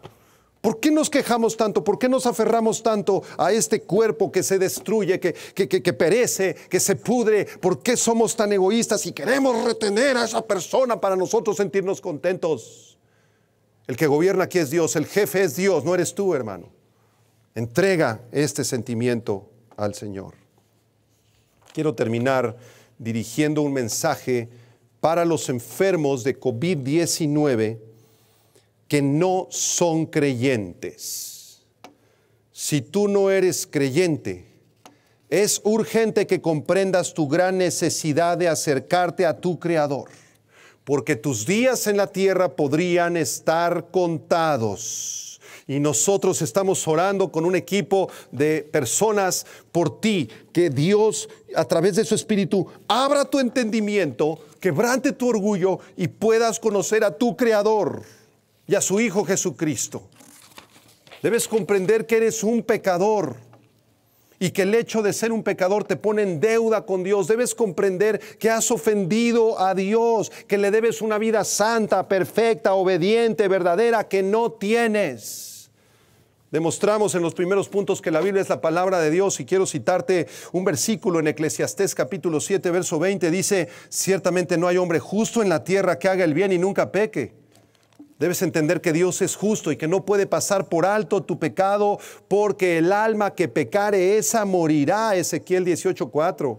¿Por qué nos quejamos tanto? ¿Por qué nos aferramos tanto a este cuerpo que se destruye, que, que, perece, que se pudre? ¿Por qué somos tan egoístas y queremos retener a esa persona para nosotros sentirnos contentos? El que gobierna aquí es Dios, el jefe es Dios, no eres tú, hermano. Entrega este sentimiento al Señor. Quiero terminar dirigiendo un mensaje para los enfermos de COVID-19 que no son creyentes. Si tú no eres creyente, es urgente que comprendas tu gran necesidad de acercarte a tu Creador, porque tus días en la tierra podrían estar contados y nosotros estamos orando con un equipo de personas por ti, que Dios a través de su Espíritu abra tu entendimiento, quebrante tu orgullo y puedas conocer a tu Creador y a su Hijo Jesucristo. Debes comprender que eres un pecador y que el hecho de ser un pecador te pone en deuda con Dios. Debes comprender que has ofendido a Dios, que le debes una vida santa, perfecta, obediente, verdadera, que no tienes. Demostramos en los primeros puntos que la Biblia es la palabra de Dios y quiero citarte un versículo en Eclesiastés capítulo 7, verso 20. Dice, ciertamente no hay hombre justo en la tierra que haga el bien y nunca peque. Debes entender que Dios es justo y que no puede pasar por alto tu pecado, porque el alma que pecare esa morirá, Ezequiel 18:4.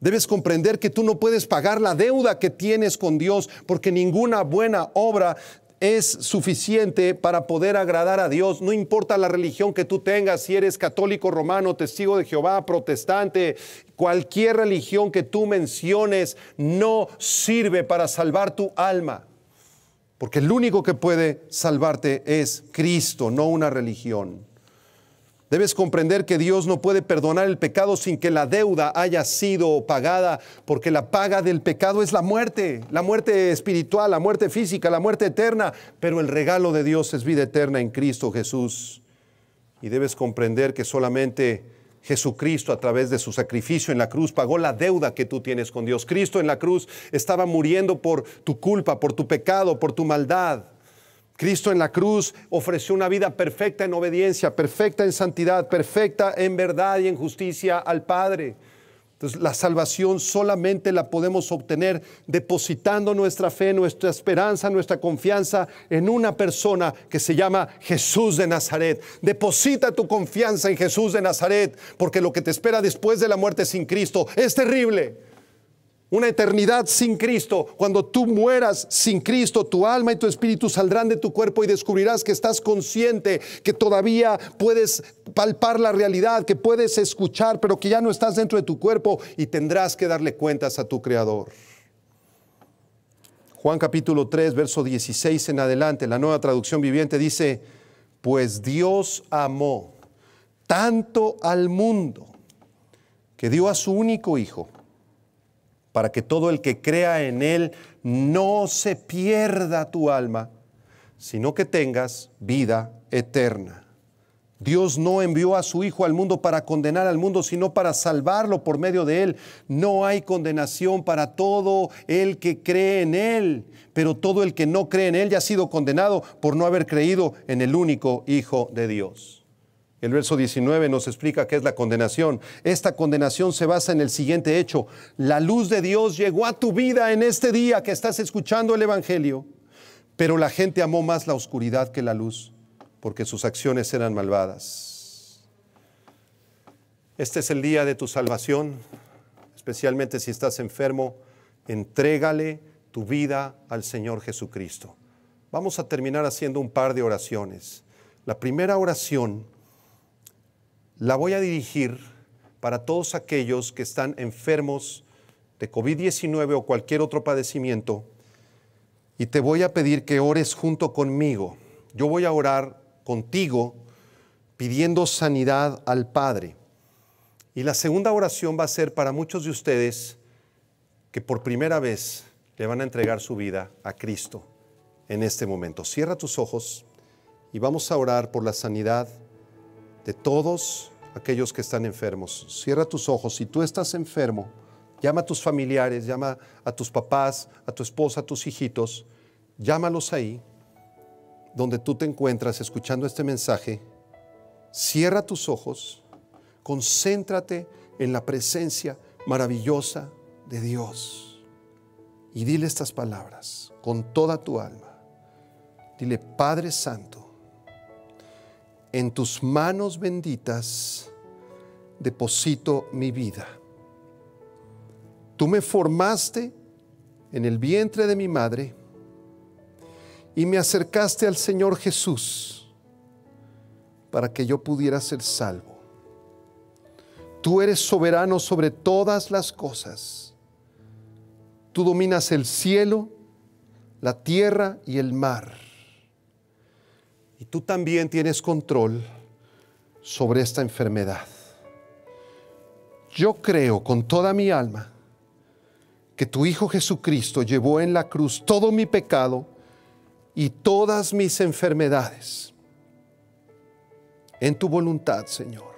Debes comprender que tú no puedes pagar la deuda que tienes con Dios, porque ninguna buena obra es suficiente para poder agradar a Dios. No importa la religión que tú tengas, si eres católico romano, testigo de Jehová, protestante, cualquier religión que tú menciones no sirve para salvar tu alma. Porque el único que puede salvarte es Cristo, no una religión. Debes comprender que Dios no puede perdonar el pecado sin que la deuda haya sido pagada, porque la paga del pecado es la muerte, la muerte espiritual, la muerte física, la muerte eterna, pero el regalo de Dios es vida eterna en Cristo Jesús. Y debes comprender que solamente Jesucristo a través de su sacrificio en la cruz pagó la deuda que tú tienes con Dios. Cristo en la cruz estaba muriendo por tu culpa, por tu pecado, por tu maldad. Cristo en la cruz ofreció una vida perfecta en obediencia, perfecta en santidad, perfecta en verdad y en justicia al Padre. Entonces, la salvación solamente la podemos obtener depositando nuestra fe, nuestra esperanza, nuestra confianza en una persona que se llama Jesús de Nazaret. Deposita tu confianza en Jesús de Nazaret, porque lo que te espera después de la muerte sin Cristo es terrible. Una eternidad sin Cristo. Cuando tú mueras sin Cristo, tu alma y tu espíritu saldrán de tu cuerpo y descubrirás que estás consciente, que todavía puedes palpar la realidad, que puedes escuchar, pero que ya no estás dentro de tu cuerpo y tendrás que darle cuentas a tu Creador. Juan capítulo 3, verso 16 en adelante, la nueva traducción viviente dice, pues Dios amó tanto al mundo que dio a su único Hijo para que todo el que crea en Él no se pierda tu alma, sino que tengas vida eterna. Dios no envió a su Hijo al mundo para condenar al mundo, sino para salvarlo por medio de Él. No hay condenación para todo el que cree en Él, pero todo el que no cree en Él ya ha sido condenado por no haber creído en el único Hijo de Dios. El verso 19 nos explica qué es la condenación. Esta condenación se basa en el siguiente hecho. La luz de Dios llegó a tu vida en este día que estás escuchando el Evangelio, pero la gente amó más la oscuridad que la luz, porque sus acciones eran malvadas. Este es el día de tu salvación, especialmente si estás enfermo, entrégale tu vida al Señor Jesucristo. Vamos a terminar haciendo un par de oraciones. La primera oración la voy a dirigir para todos aquellos que están enfermos de COVID-19 o cualquier otro padecimiento y te voy a pedir que ores junto conmigo. Yo voy a orar contigo pidiendo sanidad al Padre. Y la segunda oración va a ser para muchos de ustedes que por primera vez le van a entregar su vida a Cristo en este momento. Cierra tus ojos y vamos a orar por la sanidad de todos aquellos que están enfermos. Cierra tus ojos. Si tú estás enfermo, llama a tus familiares, llama a tus papás, a tu esposa, a tus hijitos. Llámalos ahí, donde tú te encuentras escuchando este mensaje. Cierra tus ojos. Concéntrate en la presencia maravillosa de Dios. Y dile estas palabras con toda tu alma. Dile, Padre Santo en tus manos benditas deposito mi vida. Tú me formaste en el vientre de mi madre y me acercaste al Señor Jesús para que yo pudiera ser salvo. Tú eres soberano sobre todas las cosas. Tú dominas el cielo, la tierra y el mar y tú también tienes control sobre esta enfermedad. Yo creo con toda mi alma que tu Hijo Jesucristo llevó en la cruz todo mi pecado y todas mis enfermedades. En tu voluntad, Señor,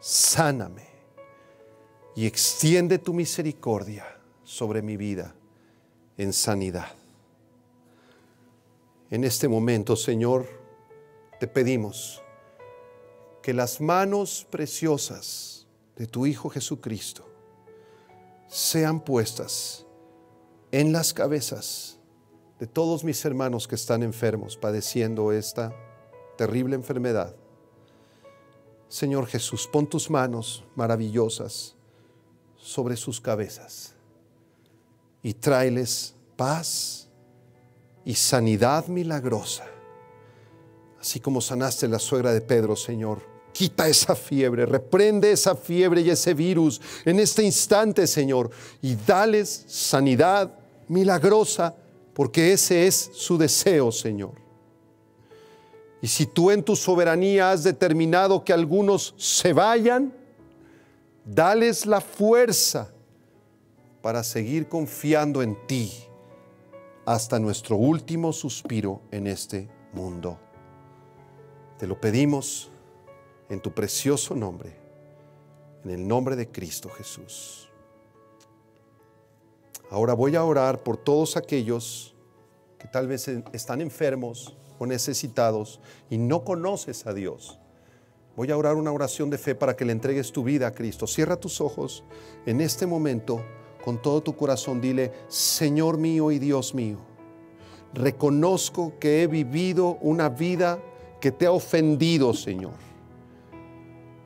sáname y extiende tu misericordia sobre mi vida en sanidad. En este momento, Señor, te pedimos que las manos preciosas de tu Hijo Jesucristo sean puestas en las cabezas de todos mis hermanos que están enfermos, padeciendo esta terrible enfermedad. Señor Jesús, pon tus manos maravillosas sobre sus cabezas y tráeles paz y sanidad milagrosa Así como sanaste la suegra de Pedro, Señor. Quita esa fiebre, reprende esa fiebre y ese virus en este instante, Señor, y dales sanidad milagrosa, porque ese es su deseo, Señor. Y si tú en tu soberanía has determinado que algunos se vayan, dales la fuerza para seguir confiando en ti hasta nuestro último suspiro en este mundo. Te lo pedimos en tu precioso nombre, en el nombre de Cristo Jesús. Ahora voy a orar por todos aquellos que tal vez están enfermos o necesitados y no conoces a Dios. Voy a orar una oración de fe para que le entregues tu vida a Cristo. Cierra tus ojos en este momento con todo tu corazón. Dile, Señor mío y Dios mío, reconozco que he vivido una vida que te ha ofendido, Señor.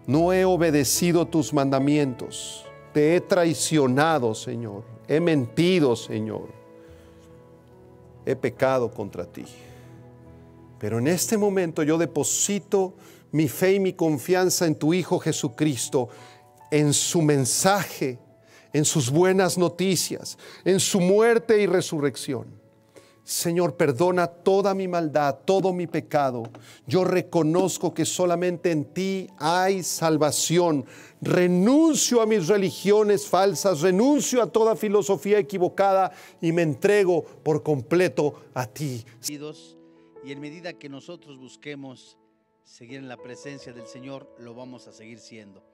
No he obedecido tus mandamientos. Te he traicionado, Señor. He mentido, Señor. He pecado contra ti. Pero en este momento yo deposito mi fe y mi confianza en tu Hijo Jesucristo, en su mensaje, en sus buenas noticias, en su muerte y resurrección. Señor, perdona toda mi maldad, todo mi pecado. Yo reconozco que solamente en ti hay salvación. Renuncio a mis religiones falsas, renuncio a toda filosofía equivocada y me entrego por completo a ti. Y en medida que nosotros busquemos seguir en la presencia del Señor, lo vamos a seguir siendo.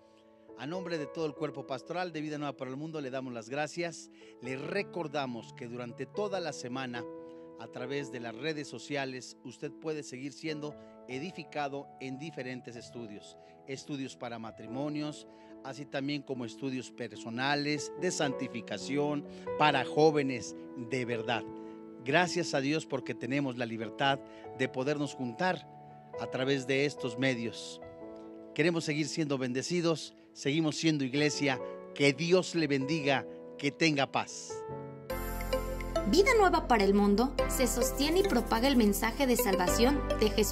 A nombre de todo el cuerpo pastoral de Vida Nueva para el Mundo, le damos las gracias. Le recordamos que durante toda la semana, a través de las redes sociales, usted puede seguir siendo edificado en diferentes estudios. Estudios para matrimonios, así también como estudios personales, de santificación, para jóvenes de verdad. Gracias a Dios porque tenemos la libertad de podernos juntar a través de estos medios. Queremos seguir siendo bendecidos, seguimos siendo iglesia. Que Dios le bendiga, que tenga paz. Vida Nueva para el Mundo se sostiene y propaga el mensaje de salvación de Jesús.